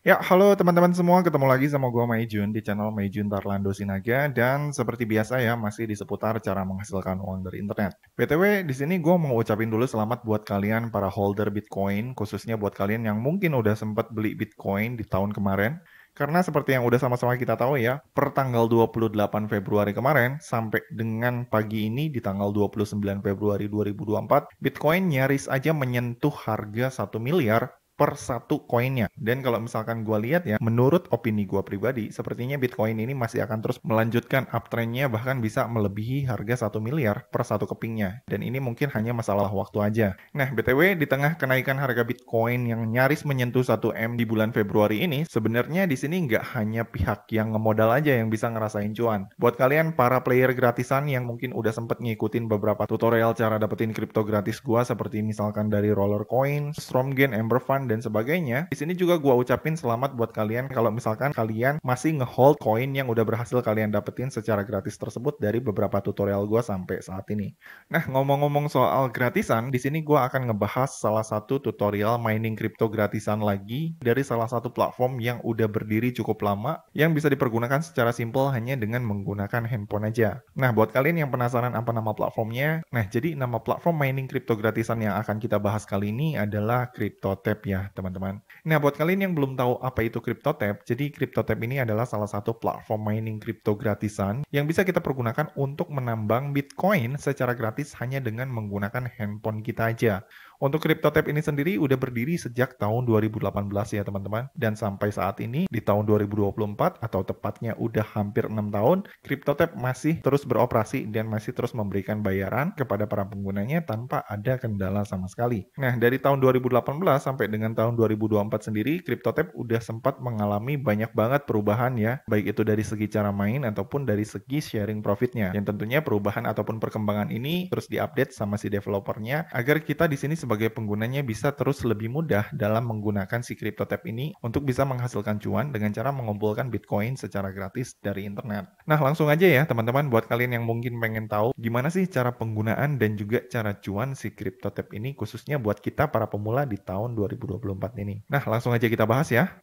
Ya, halo teman-teman semua. Ketemu lagi sama gue Maijun di channel Maijun Tarlando Sinaga. Dan seperti biasa ya, masih di seputar cara menghasilkan uang dari internet. PTW di sini gue mau ucapin dulu selamat buat kalian para holder Bitcoin, khususnya buat kalian yang mungkin udah sempat beli Bitcoin di tahun kemarin. Karena seperti yang udah sama-sama kita tahu ya, per tanggal 28 Februari kemarin sampai dengan pagi ini di tanggal 29 Februari 2024, Bitcoin nyaris aja menyentuh harga 1 miliar per satu koinnya. Dan kalau misalkan gue lihat ya, menurut opini gue pribadi, sepertinya Bitcoin ini masih akan terus melanjutkan uptrendnya bahkan bisa melebihi harga satu miliar per satu kepingnya. Dan ini mungkin hanya masalah waktu aja. Nah, BTW di tengah kenaikan harga Bitcoin yang nyaris menyentuh 1M di bulan Februari ini, sebenarnya di sini nggak hanya pihak yang ngemodal aja yang bisa ngerasain cuan. Buat kalian para player gratisan yang mungkin udah sempet ngikutin beberapa tutorial cara dapetin kripto gratis gue seperti misalkan dari Roller Coin, Stromgain, Ember Fund, dan sebagainya. Di sini juga gua ucapin selamat buat kalian kalau misalkan kalian masih ngehold koin yang udah berhasil kalian dapetin secara gratis tersebut dari beberapa tutorial gua sampai saat ini. Nah ngomong-ngomong soal gratisan, di sini gua akan ngebahas salah satu tutorial mining crypto gratisan lagi dari salah satu platform yang udah berdiri cukup lama yang bisa dipergunakan secara simpel hanya dengan menggunakan handphone aja. Nah buat kalian yang penasaran apa nama platformnya, nah jadi nama platform mining crypto gratisan yang akan kita bahas kali ini adalah Cryptotap ya teman-teman. Nah buat kalian yang belum tahu apa itu CryptoTab, jadi CryptoTab ini adalah salah satu platform mining kripto gratisan yang bisa kita pergunakan untuk menambang Bitcoin secara gratis hanya dengan menggunakan handphone kita aja. Untuk CryptoTab ini sendiri udah berdiri sejak tahun 2018 ya teman-teman. Dan sampai saat ini di tahun 2024 atau tepatnya udah hampir 6 tahun, CryptoTab masih terus beroperasi dan masih terus memberikan bayaran kepada para penggunanya tanpa ada kendala sama sekali. Nah, dari tahun 2018 sampai dengan tahun 2024 sendiri, CryptoTab udah sempat mengalami banyak banget perubahan ya, baik itu dari segi cara main ataupun dari segi sharing profitnya. Yang tentunya perubahan ataupun perkembangan ini terus diupdate sama si developernya agar kita di sini sebagai penggunanya bisa terus lebih mudah dalam menggunakan si CryptoTab ini untuk bisa menghasilkan cuan dengan cara mengumpulkan Bitcoin secara gratis dari internet. Nah, langsung aja ya teman-teman buat kalian yang mungkin pengen tahu gimana sih cara penggunaan dan juga cara cuan si CryptoTab ini khususnya buat kita para pemula di tahun 2024 ini. Nah, langsung aja kita bahas ya.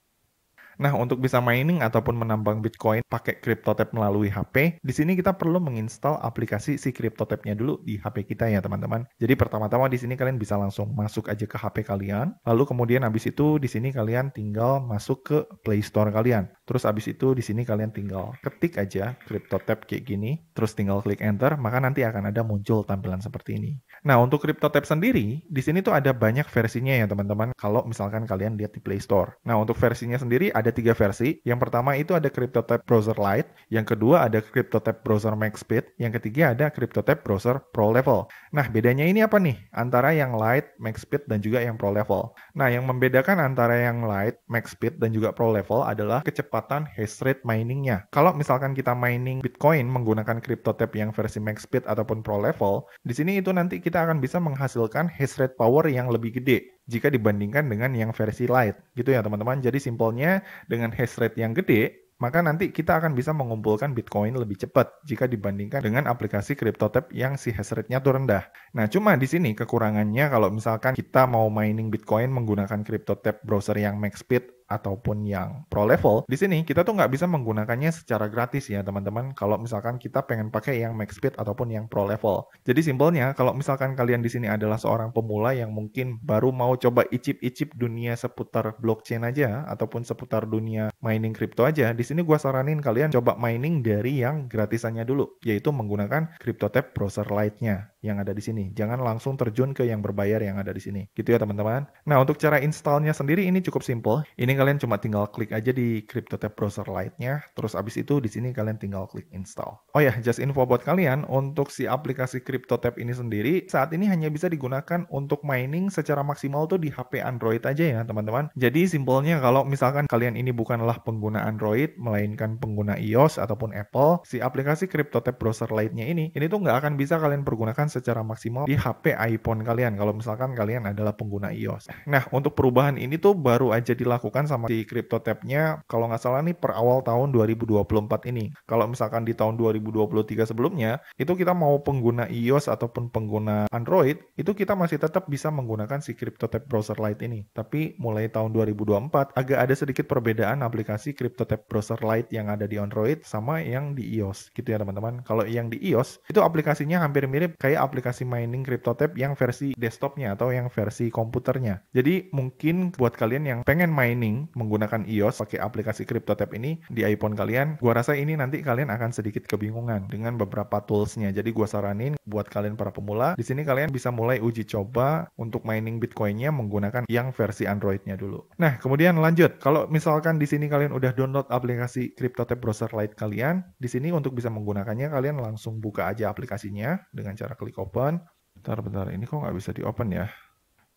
Nah, untuk bisa mining ataupun menambang Bitcoin pakai CryptoTab melalui HP, di sini kita perlu menginstal aplikasi si CryptoTab-nya dulu di HP kita ya, teman-teman. Jadi pertama-tama di sini kalian bisa langsung masuk aja ke HP kalian, lalu kemudian habis itu di sini kalian tinggal masuk ke Play Store kalian. Terus habis itu di sini kalian tinggal ketik aja CryptoTab kayak gini, terus tinggal klik enter, maka nanti akan ada muncul tampilan seperti ini. Nah, untuk CryptoTab sendiri, di sini tuh ada banyak versinya ya, teman-teman. Kalau misalkan kalian lihat di Play Store. Nah, untuk versinya sendiri ada ada tiga versi. Yang pertama itu ada CryptoTab Browser Lite, yang kedua ada CryptoTab Browser Max Speed, yang ketiga ada CryptoTab Browser Pro Level. Nah, bedanya ini apa nih antara yang Lite, Max Speed dan juga yang Pro Level? Nah, yang membedakan antara yang Lite, Max Speed dan juga Pro Level adalah kecepatan hash rate miningnya. Kalau misalkan kita mining Bitcoin menggunakan CryptoTab yang versi Max Speed ataupun Pro Level, di sini itu nanti kita akan bisa menghasilkan hash rate power yang lebih gede jika dibandingkan dengan yang versi light gitu ya teman-teman. Jadi simpelnya dengan hash rate yang gede maka nanti kita akan bisa mengumpulkan Bitcoin lebih cepat jika dibandingkan dengan aplikasi CryptoTab yang si hash rate-nya tuh rendah. Nah, cuma di sini kekurangannya kalau misalkan kita mau mining Bitcoin menggunakan CryptoTab browser yang max speed ataupun yang pro level, di sini kita tuh nggak bisa menggunakannya secara gratis ya teman-teman kalau misalkan kita pengen pakai yang max speed ataupun yang pro level. Jadi simpelnya kalau misalkan kalian di sini adalah seorang pemula yang mungkin baru mau coba icip-icip dunia seputar blockchain aja ataupun seputar dunia mining crypto aja, di sini gua saranin kalian coba mining dari yang gratisannya dulu yaitu menggunakan crypto tab browser lightnya yang ada di sini. Jangan langsung terjun ke yang berbayar yang ada di sini. Gitu ya teman-teman. Nah untuk cara installnya sendiri ini cukup simple. Ini kalian cuma tinggal klik aja di CryptoTab browser Lite-nya. Terus abis itu di sini kalian tinggal klik install. Oh ya, just info buat kalian untuk si aplikasi CryptoTab ini sendiri saat ini hanya bisa digunakan untuk mining secara maksimal tuh di HP Android aja ya teman-teman. Jadi simpelnya kalau misalkan kalian ini bukanlah pengguna Android melainkan pengguna iOS ataupun Apple, si aplikasi CryptoTab browser Lite-nya ini ini tuh nggak akan bisa kalian pergunakan secara maksimal di HP iPhone kalian kalau misalkan kalian adalah pengguna iOS. Nah, untuk perubahan ini tuh baru aja dilakukan sama si CryptoTab-nya kalau nggak salah nih per awal tahun 2024 ini. Kalau misalkan di tahun 2023 sebelumnya, itu kita mau pengguna iOS ataupun pengguna Android, itu kita masih tetap bisa menggunakan si CryptoTab Browser Lite ini. Tapi mulai tahun 2024 agak ada sedikit perbedaan aplikasi CryptoTab Browser Lite yang ada di Android sama yang di iOS gitu ya teman-teman. Kalau yang di iOS itu aplikasinya hampir mirip kayak aplikasi mining CryptoTab yang versi desktopnya atau yang versi komputernya. Jadi mungkin buat kalian yang pengen mining menggunakan iOS pakai aplikasi CryptoTab ini di iPhone kalian, gua rasa ini nanti kalian akan sedikit kebingungan dengan beberapa toolsnya. Jadi gua saranin buat kalian para pemula, di sini kalian bisa mulai uji coba untuk mining Bitcoinnya menggunakan yang versi Androidnya dulu. Nah, kemudian lanjut, kalau misalkan di sini kalian udah download aplikasi CryptoTab browser Lite kalian, di sini untuk bisa menggunakannya kalian langsung buka aja aplikasinya dengan cara klik klik open. Bentar, bentar. Ini kok nggak bisa di open ya?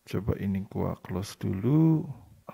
Coba ini gua close dulu.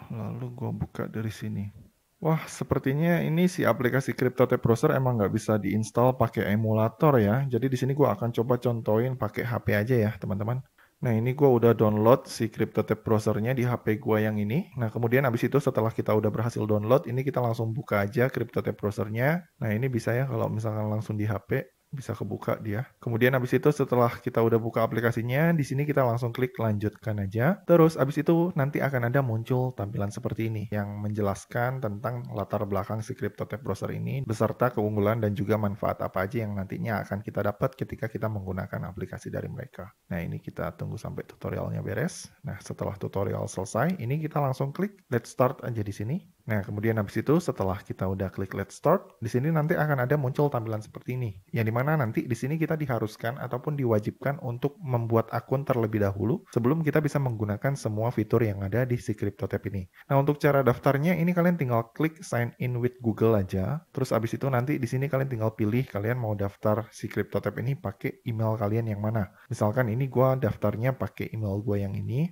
Lalu gua buka dari sini. Wah, sepertinya ini si aplikasi CryptoTab Browser emang nggak bisa diinstal pakai emulator ya. Jadi di sini gua akan coba contohin pakai HP aja ya, teman-teman. Nah, ini gua udah download si CryptoTab browsernya di HP gua yang ini. Nah, kemudian abis itu setelah kita udah berhasil download, ini kita langsung buka aja CryptoTab browsernya. Nah, ini bisa ya kalau misalkan langsung di HP bisa kebuka dia. Kemudian habis itu setelah kita udah buka aplikasinya, di sini kita langsung klik lanjutkan aja. Terus habis itu nanti akan ada muncul tampilan seperti ini yang menjelaskan tentang latar belakang si CryptoTab browser ini beserta keunggulan dan juga manfaat apa aja yang nantinya akan kita dapat ketika kita menggunakan aplikasi dari mereka. Nah, ini kita tunggu sampai tutorialnya beres. Nah, setelah tutorial selesai, ini kita langsung klik let's start aja di sini. Nah, kemudian habis itu setelah kita udah klik Let's Start, di sini nanti akan ada muncul tampilan seperti ini. Yang dimana nanti di sini kita diharuskan ataupun diwajibkan untuk membuat akun terlebih dahulu sebelum kita bisa menggunakan semua fitur yang ada di si CryptoTab ini. Nah, untuk cara daftarnya ini kalian tinggal klik sign in with Google aja. Terus habis itu nanti di sini kalian tinggal pilih kalian mau daftar si CryptoTab ini pakai email kalian yang mana. Misalkan ini gua daftarnya pakai email gua yang ini.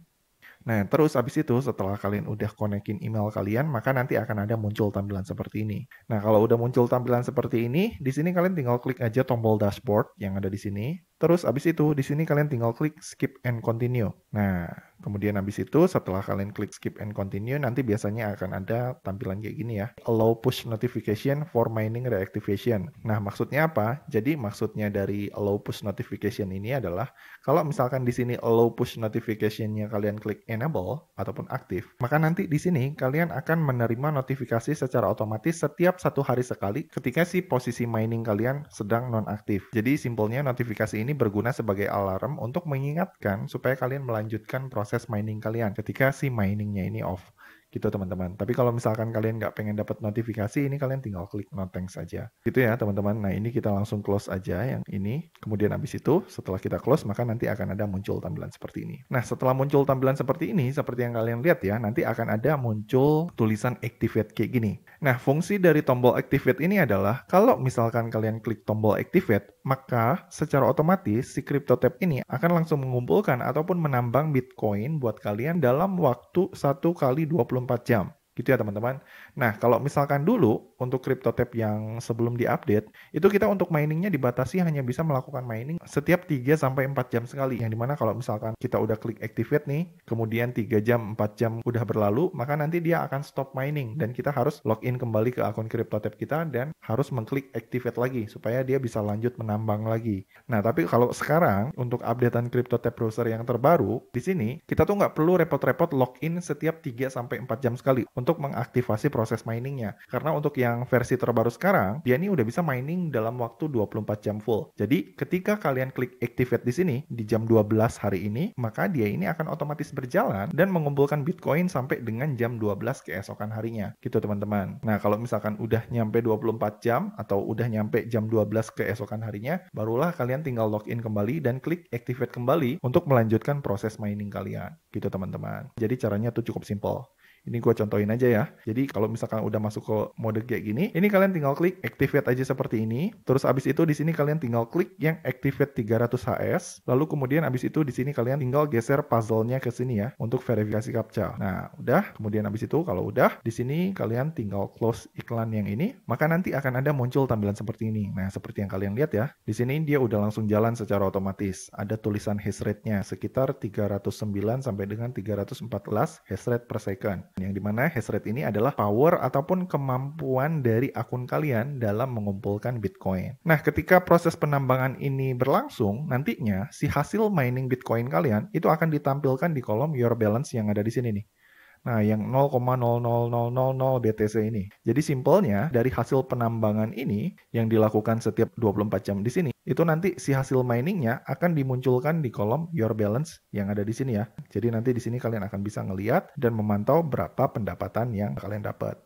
Nah, terus habis itu setelah kalian udah konekin email kalian, maka nanti akan ada muncul tampilan seperti ini. Nah, kalau udah muncul tampilan seperti ini, di sini kalian tinggal klik aja tombol dashboard yang ada di sini. Terus abis itu di sini kalian tinggal klik skip and continue. Nah, kemudian abis itu setelah kalian klik skip and continue nanti biasanya akan ada tampilan kayak gini ya. Allow push notification for mining reactivation. Nah, maksudnya apa? Jadi maksudnya dari allow push notification ini adalah kalau misalkan di sini allow push notificationnya kalian klik enable ataupun aktif, maka nanti di sini kalian akan menerima notifikasi secara otomatis setiap satu hari sekali ketika si posisi mining kalian sedang non aktif. Jadi simpelnya notifikasi ini ini berguna sebagai alarm untuk mengingatkan supaya kalian melanjutkan proses mining kalian ketika si miningnya ini off. Gitu teman-teman. Tapi kalau misalkan kalian nggak pengen dapat notifikasi, ini kalian tinggal klik no thanks aja. Gitu ya teman-teman. Nah ini kita langsung close aja yang ini. Kemudian habis itu setelah kita close, maka nanti akan ada muncul tampilan seperti ini. Nah setelah muncul tampilan seperti ini, seperti yang kalian lihat ya, nanti akan ada muncul tulisan activate kayak gini. Nah fungsi dari tombol activate ini adalah kalau misalkan kalian klik tombol activate, maka secara otomatis si CryptoTab ini akan langsung mengumpulkan ataupun menambang Bitcoin buat kalian dalam waktu 1 kali 24 jam gitu ya teman-teman. Nah kalau misalkan dulu untuk CryptoTab yang sebelum diupdate itu kita untuk miningnya dibatasi hanya bisa melakukan mining setiap 3 sampai 4 jam sekali yang dimana kalau misalkan kita udah klik activate nih kemudian 3 jam 4 jam udah berlalu maka nanti dia akan stop mining dan kita harus login kembali ke akun CryptoTab kita dan harus mengklik activate lagi supaya dia bisa lanjut menambang lagi. Nah tapi kalau sekarang untuk updatean CryptoTab browser yang terbaru di sini kita tuh nggak perlu repot-repot login setiap 3 sampai 4 jam sekali untuk mengaktifasi proses miningnya. Karena untuk yang versi terbaru sekarang, dia ini udah bisa mining dalam waktu 24 jam full. Jadi ketika kalian klik activate di sini, di jam 12 hari ini, maka dia ini akan otomatis berjalan dan mengumpulkan Bitcoin sampai dengan jam 12 keesokan harinya. Gitu teman-teman. Nah kalau misalkan udah nyampe 24 jam atau udah nyampe jam 12 keesokan harinya, barulah kalian tinggal login kembali dan klik activate kembali untuk melanjutkan proses mining kalian. Gitu teman-teman. Jadi caranya tuh cukup simple. Ini gue contohin aja ya. Jadi kalau misalkan udah masuk ke mode kayak gini, ini kalian tinggal klik activate aja seperti ini. Terus abis itu di sini kalian tinggal klik yang activate 300 HS. Lalu kemudian abis itu di sini kalian tinggal geser puzzle-nya ke sini ya untuk verifikasi captcha. Nah, udah. Kemudian abis itu kalau udah di sini kalian tinggal close iklan yang ini, maka nanti akan ada muncul tampilan seperti ini. Nah, seperti yang kalian lihat ya, di sini dia udah langsung jalan secara otomatis. Ada tulisan hash rate-nya sekitar 309 sampai dengan 314 hash rate per second yang dimana hash rate ini adalah power ataupun kemampuan dari akun kalian dalam mengumpulkan Bitcoin. Nah, ketika proses penambangan ini berlangsung, nantinya si hasil mining Bitcoin kalian itu akan ditampilkan di kolom your balance yang ada di sini nih. Nah, yang 0,00000 BTC ini. Jadi simpelnya dari hasil penambangan ini yang dilakukan setiap 24 jam di sini, itu nanti si hasil miningnya akan dimunculkan di kolom your balance yang ada di sini ya. Jadi nanti di sini kalian akan bisa ngeliat dan memantau berapa pendapatan yang kalian dapat.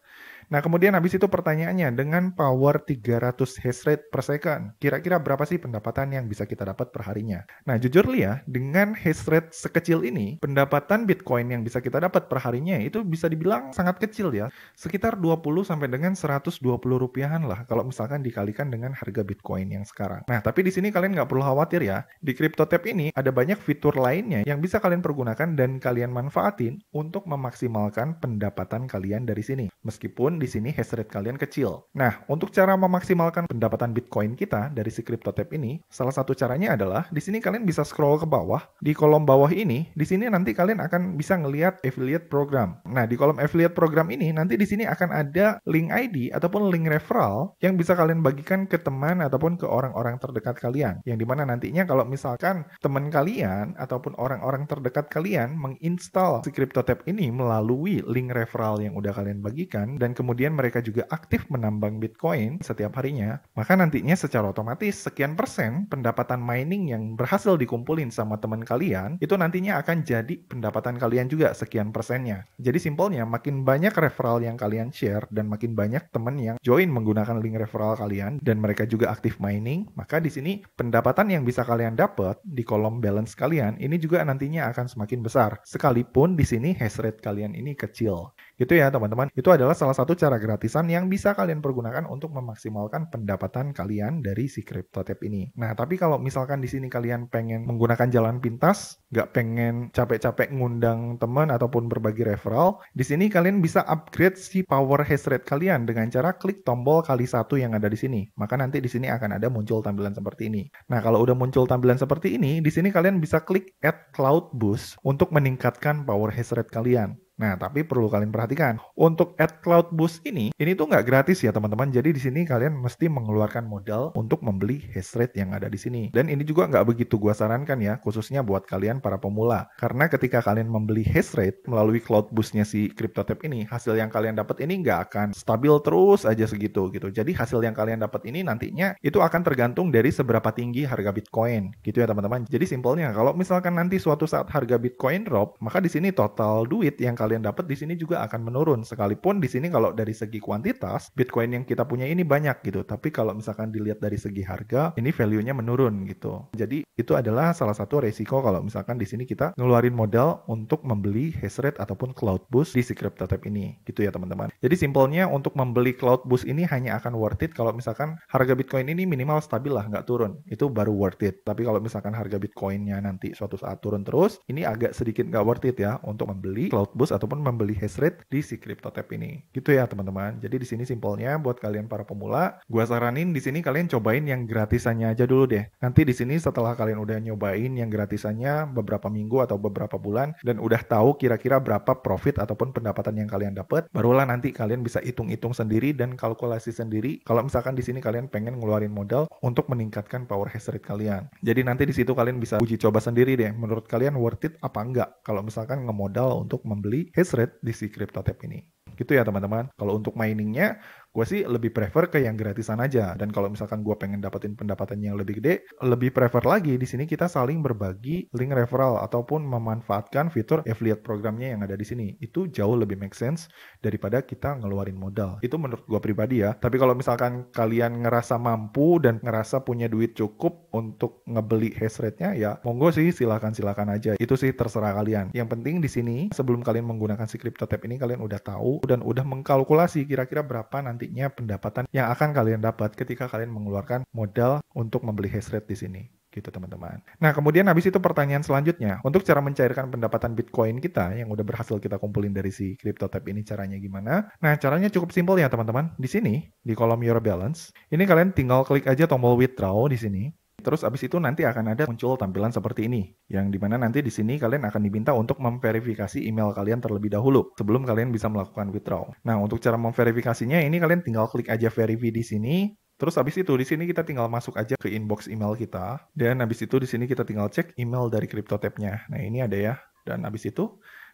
Nah, kemudian habis itu pertanyaannya, dengan power 300 hash rate per second, kira-kira berapa sih pendapatan yang bisa kita dapat per harinya? Nah, jujur Lia, ya, dengan hash rate sekecil ini, pendapatan Bitcoin yang bisa kita dapat per harinya itu bisa dibilang sangat kecil ya. Sekitar 20 sampai dengan 120 rupiahan lah, kalau misalkan dikalikan dengan harga Bitcoin yang sekarang. Nah, tapi di sini kalian nggak perlu khawatir ya. Di crypto tab ini ada banyak fitur lainnya yang bisa kalian pergunakan dan kalian manfaatin untuk memaksimalkan pendapatan kalian dari sini. Meskipun di sini hash rate kalian kecil. Nah, untuk cara memaksimalkan pendapatan Bitcoin kita dari si CryptoTab ini, salah satu caranya adalah di sini kalian bisa scroll ke bawah. Di kolom bawah ini, di sini nanti kalian akan bisa ngelihat affiliate program. Nah, di kolom affiliate program ini nanti di sini akan ada link ID ataupun link referral yang bisa kalian bagikan ke teman ataupun ke orang-orang terdekat kalian. Yang dimana nantinya kalau misalkan teman kalian ataupun orang-orang terdekat kalian menginstal si CryptoTab ini melalui link referral yang udah kalian bagikan dan kemudian kemudian mereka juga aktif menambang Bitcoin setiap harinya, maka nantinya secara otomatis sekian persen pendapatan mining yang berhasil dikumpulin sama teman kalian, itu nantinya akan jadi pendapatan kalian juga sekian persennya. Jadi simpelnya, makin banyak referral yang kalian share dan makin banyak teman yang join menggunakan link referral kalian dan mereka juga aktif mining, maka di sini pendapatan yang bisa kalian dapat di kolom balance kalian ini juga nantinya akan semakin besar. Sekalipun di sini hash rate kalian ini kecil. Gitu ya teman-teman. Itu adalah salah satu cara gratisan yang bisa kalian pergunakan untuk memaksimalkan pendapatan kalian dari si crypto CryptoTab ini. Nah, tapi kalau misalkan di sini kalian pengen menggunakan jalan pintas, nggak pengen capek-capek ngundang teman ataupun berbagi referral, di sini kalian bisa upgrade si power hash rate kalian dengan cara klik tombol kali satu yang ada di sini. Maka nanti di sini akan ada muncul tampilan seperti ini. Nah, kalau udah muncul tampilan seperti ini, di sini kalian bisa klik add cloud boost untuk meningkatkan power hash rate kalian. Nah, tapi perlu kalian perhatikan, untuk add cloud boost ini, ini tuh nggak gratis ya teman-teman. Jadi di sini kalian mesti mengeluarkan modal untuk membeli hash rate yang ada di sini. Dan ini juga nggak begitu gua sarankan ya, khususnya buat kalian para pemula. Karena ketika kalian membeli hash rate melalui cloud boostnya si CryptoTab ini, hasil yang kalian dapat ini nggak akan stabil terus aja segitu gitu. Jadi hasil yang kalian dapat ini nantinya itu akan tergantung dari seberapa tinggi harga Bitcoin gitu ya teman-teman. Jadi simpelnya kalau misalkan nanti suatu saat harga Bitcoin drop, maka di sini total duit yang kalian kalian dapat di sini juga akan menurun. Sekalipun di sini kalau dari segi kuantitas, Bitcoin yang kita punya ini banyak gitu. Tapi kalau misalkan dilihat dari segi harga, ini value-nya menurun gitu. Jadi itu adalah salah satu resiko kalau misalkan di sini kita ngeluarin modal untuk membeli hash rate ataupun cloud boost di si CryptoTab ini gitu ya teman-teman. Jadi simpelnya untuk membeli cloud boost ini hanya akan worth it kalau misalkan harga Bitcoin ini minimal stabil lah nggak turun. Itu baru worth it. Tapi kalau misalkan harga Bitcoinnya nanti suatu saat turun terus, ini agak sedikit nggak worth it ya untuk membeli cloud boost ataupun membeli hash rate di si crypto CryptoTab ini. Gitu ya teman-teman. Jadi di sini simpelnya buat kalian para pemula, gua saranin di sini kalian cobain yang gratisannya aja dulu deh. Nanti di sini setelah kalian udah nyobain yang gratisannya beberapa minggu atau beberapa bulan dan udah tahu kira-kira berapa profit ataupun pendapatan yang kalian dapat, barulah nanti kalian bisa hitung-hitung sendiri dan kalkulasi sendiri kalau misalkan di sini kalian pengen ngeluarin modal untuk meningkatkan power hash rate kalian. Jadi nanti di situ kalian bisa uji coba sendiri deh menurut kalian worth it apa enggak kalau misalkan ngemodal untuk membeli hash rate di si CryptoTab ini. Gitu ya teman-teman. Kalau untuk miningnya gue sih lebih prefer ke yang gratisan aja. Dan kalau misalkan gue pengen dapetin pendapatan yang lebih gede, lebih prefer lagi di sini kita saling berbagi link referral ataupun memanfaatkan fitur affiliate programnya yang ada di sini. Itu jauh lebih make sense daripada kita ngeluarin modal. Itu menurut gue pribadi ya. Tapi kalau misalkan kalian ngerasa mampu dan ngerasa punya duit cukup untuk ngebeli hash nya ya monggo sih silakan silakan aja. Itu sih terserah kalian. Yang penting di sini sebelum kalian menggunakan si tab ini kalian udah tahu dan udah mengkalkulasi kira-kira berapa nanti nantinya pendapatan yang akan kalian dapat ketika kalian mengeluarkan modal untuk membeli hash rate di sini gitu teman-teman. Nah kemudian habis itu pertanyaan selanjutnya untuk cara mencairkan pendapatan Bitcoin kita yang udah berhasil kita kumpulin dari si crypto tab ini caranya gimana? Nah caranya cukup simpel ya teman-teman. Di sini di kolom Your Balance ini kalian tinggal klik aja tombol withdraw di sini. Terus abis itu nanti akan ada muncul tampilan seperti ini, yang dimana nanti di sini kalian akan diminta untuk memverifikasi email kalian terlebih dahulu sebelum kalian bisa melakukan withdraw. Nah untuk cara memverifikasinya ini kalian tinggal klik aja verify di sini, Terus abis itu di sini kita tinggal masuk aja ke inbox email kita dan abis itu di sini kita tinggal cek email dari CryptoTab-nya. Nah, ini ada ya. Dan abis itu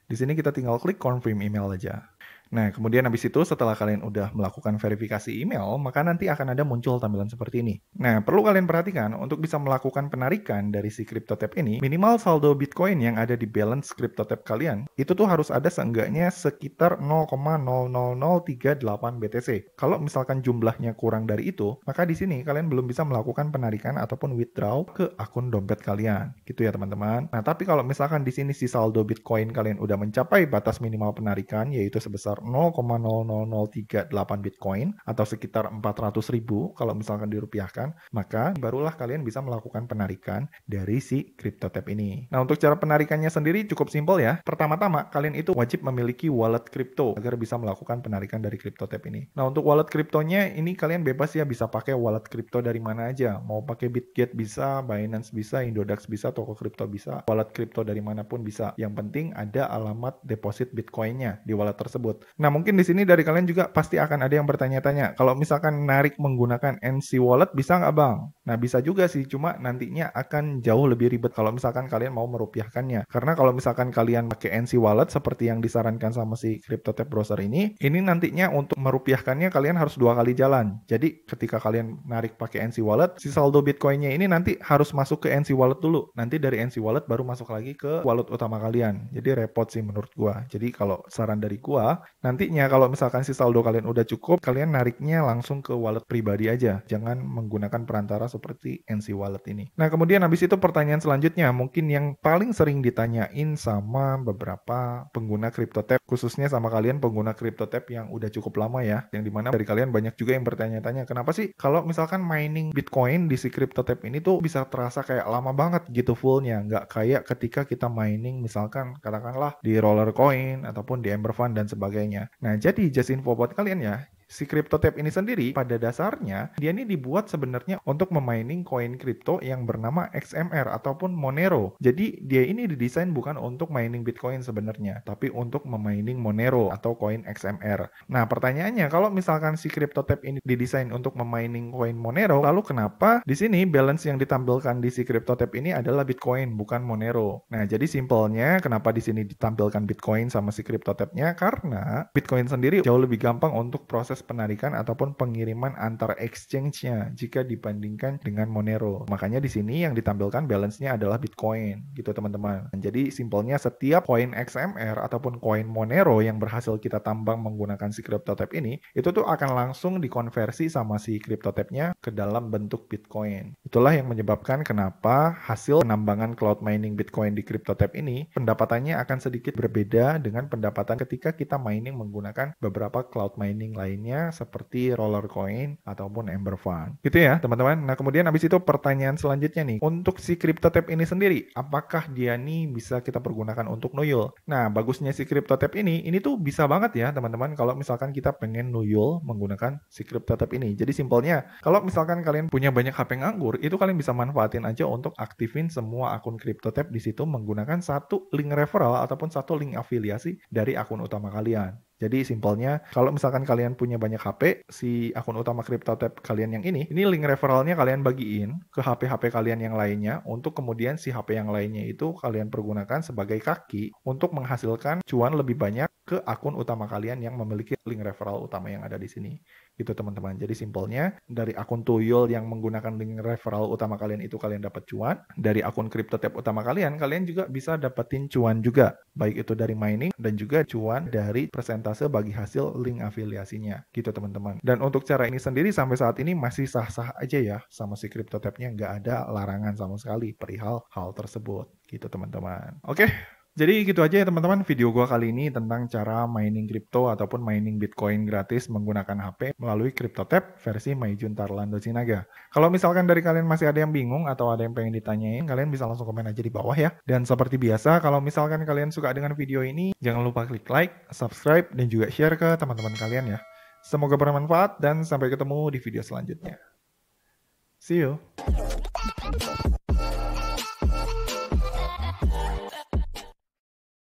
di sini kita tinggal klik confirm email aja. Nah, kemudian habis itu setelah kalian udah melakukan verifikasi email, maka nanti akan ada muncul tampilan seperti ini. Nah, perlu kalian perhatikan untuk bisa melakukan penarikan dari si CryptoTab ini, minimal saldo Bitcoin yang ada di balance CryptoTab kalian, itu tuh harus ada seenggaknya sekitar 0,00038 BTC. Kalau misalkan jumlahnya kurang dari itu, maka di sini kalian belum bisa melakukan penarikan ataupun withdraw ke akun dompet kalian. Gitu ya, teman-teman. Nah, tapi kalau misalkan di sini si saldo Bitcoin kalian udah mencapai batas minimal penarikan, yaitu sebesar 0,00038 Bitcoin atau sekitar 400 ribu kalau misalkan dirupiahkan, maka barulah kalian bisa melakukan penarikan dari si CryptoTab ini. Nah, untuk cara penarikannya sendiri cukup simpel ya. Pertama-tama, kalian itu wajib memiliki wallet crypto agar bisa melakukan penarikan dari CryptoTab ini. Nah, untuk wallet kriptonya ini kalian bebas ya bisa pakai wallet crypto dari mana aja. Mau pakai Bitget bisa, Binance bisa, Indodax bisa, toko crypto bisa, wallet crypto dari manapun bisa. Yang penting ada alamat deposit Bitcoinnya di wallet tersebut. Nah, mungkin di sini dari kalian juga pasti akan ada yang bertanya-tanya, kalau misalkan narik menggunakan NC Wallet bisa nggak Bang? Nah, bisa juga sih, cuma nantinya akan jauh lebih ribet kalau misalkan kalian mau merupiahkannya. Karena kalau misalkan kalian pakai NC Wallet seperti yang disarankan sama si CryptoTab Browser ini, ini nantinya untuk merupiahkannya kalian harus dua kali jalan. Jadi, ketika kalian narik pakai NC Wallet, si saldo Bitcoinnya ini nanti harus masuk ke NC Wallet dulu. Nanti dari NC Wallet baru masuk lagi ke wallet utama kalian. Jadi repot sih menurut gua. Jadi kalau saran dari gua, Nantinya kalau misalkan si saldo kalian udah cukup, kalian nariknya langsung ke wallet pribadi aja. Jangan menggunakan perantara seperti NC Wallet ini. Nah, kemudian habis itu pertanyaan selanjutnya mungkin yang paling sering ditanyain sama beberapa pengguna CryptoTab, khususnya sama kalian pengguna CryptoTab yang udah cukup lama ya, yang dimana dari kalian banyak juga yang bertanya-tanya, kenapa sih kalau misalkan mining Bitcoin di si CryptoTab ini tuh bisa terasa kayak lama banget gitu fullnya, nggak kayak ketika kita mining misalkan katakanlah di Roller Coin ataupun di Ember Fund dan sebagainya. Nah, jadi just info buat kalian ya, si crypto tab ini sendiri pada dasarnya dia ini dibuat sebenarnya untuk memining koin kripto yang bernama XMR ataupun Monero. Jadi dia ini didesain bukan untuk mining Bitcoin sebenarnya, tapi untuk memining Monero atau koin XMR. Nah, pertanyaannya kalau misalkan si crypto tab ini didesain untuk memining koin Monero, lalu kenapa di sini balance yang ditampilkan di si crypto tab ini adalah Bitcoin bukan Monero? Nah, jadi simpelnya kenapa di sini ditampilkan Bitcoin sama si crypto tabnya karena Bitcoin sendiri jauh lebih gampang untuk proses proses penarikan ataupun pengiriman antar exchange-nya jika dibandingkan dengan Monero. Makanya di sini yang ditampilkan balance-nya adalah Bitcoin gitu teman-teman. Jadi simpelnya setiap koin XMR ataupun koin Monero yang berhasil kita tambang menggunakan si CryptoTab ini, itu tuh akan langsung dikonversi sama si cryptotap nya ke dalam bentuk Bitcoin. Itulah yang menyebabkan kenapa hasil penambangan cloud mining Bitcoin di CryptoTab ini pendapatannya akan sedikit berbeda dengan pendapatan ketika kita mining menggunakan beberapa cloud mining lainnya lainnya seperti Roller Coin ataupun Ember Fund. Gitu ya, teman-teman. Nah, kemudian habis itu pertanyaan selanjutnya nih. Untuk si crypto CryptoTab ini sendiri, apakah dia nih bisa kita pergunakan untuk nuyul? Nah, bagusnya si crypto CryptoTab ini, ini tuh bisa banget ya, teman-teman, kalau misalkan kita pengen nuyul menggunakan si crypto CryptoTab ini. Jadi simpelnya, kalau misalkan kalian punya banyak HP nganggur, itu kalian bisa manfaatin aja untuk aktifin semua akun crypto CryptoTab di situ menggunakan satu link referral ataupun satu link afiliasi dari akun utama kalian. Jadi simpelnya, kalau misalkan kalian punya banyak HP, si akun utama CryptoTab kalian yang ini, ini link referralnya kalian bagiin ke HP-HP kalian yang lainnya, untuk kemudian si HP yang lainnya itu kalian pergunakan sebagai kaki untuk menghasilkan cuan lebih banyak ke akun utama kalian yang memiliki link referral utama yang ada di sini gitu teman-teman. Jadi simpelnya dari akun Tuyul yang menggunakan link referral utama kalian itu kalian dapat cuan. Dari akun crypto tab utama kalian, kalian juga bisa dapetin cuan juga. Baik itu dari mining dan juga cuan dari persentase bagi hasil link afiliasinya gitu teman-teman. Dan untuk cara ini sendiri sampai saat ini masih sah-sah aja ya sama si crypto tabnya nggak ada larangan sama sekali perihal hal tersebut gitu teman-teman. Oke, jadi gitu aja ya teman-teman video gua kali ini tentang cara mining crypto ataupun mining Bitcoin gratis menggunakan HP melalui CryptoTab versi Maijun Tarlando Sinaga. Kalau misalkan dari kalian masih ada yang bingung atau ada yang pengen ditanyain, kalian bisa langsung komen aja di bawah ya. Dan seperti biasa, kalau misalkan kalian suka dengan video ini, jangan lupa klik like, subscribe, dan juga share ke teman-teman kalian ya. Semoga bermanfaat dan sampai ketemu di video selanjutnya. See you!